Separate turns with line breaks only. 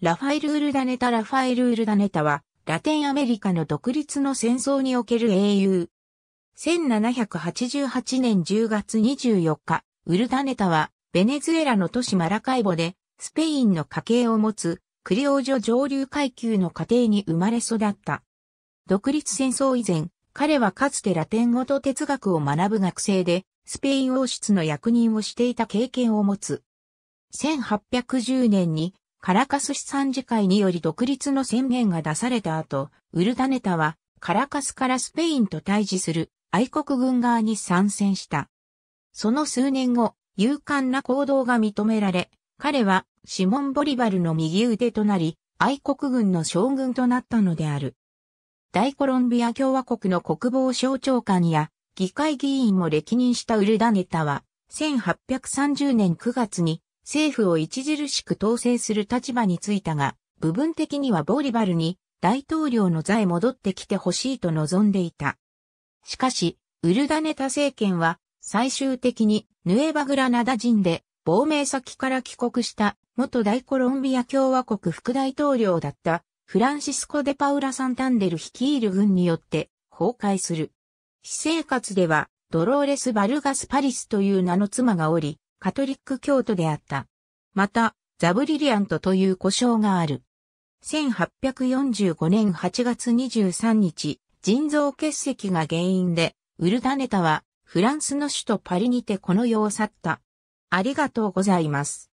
ラファエル・ウルダネタ・ラファエル・ウルダネタは、ラテンアメリカの独立の戦
争における英雄。1788年10月24日、ウルダネタは、ベネズエラの都市マラカイボで、スペインの家系を持つ、クリオージョ上流階級の家庭に生まれ育った。独立戦争以前、彼はかつてラテン語と哲学を学ぶ学生で、スペイン王室の役人をしていた経験を持つ。1810年にカラカス市参事会により独立の宣言が出された後、ウルダネタはカラカスからスペインと対峙する愛国軍側に参戦した。その数年後、勇敢な行動が認められ、彼はシモン・ボリバルの右腕となり、愛国軍の将軍となったのである。大コロンビア共和国の国防省長官や議会議員も歴任したウルダネタは、1830年9月に政府を著しく統制する立場についたが、部分的にはボリバルに大統領の座へ戻ってきてほしいと望んでいた。しかし、ウルダネタ政権は最終的にヌエバグラナダ人で亡命先から帰国した元大コロンビア共和国副大統領だったフランシスコ・デ・パウラ・サンタンデル率いる軍によって崩壊する。私生活ではドローレス・バルガス・パリスという名の妻がおり、カトリック教徒であった。また、ザブリリアントという呼称がある。1845年8月23日、腎臓結石が原因で、ウルダネタはフランスの首都パリにてこの世
を去った。ありがとうございます。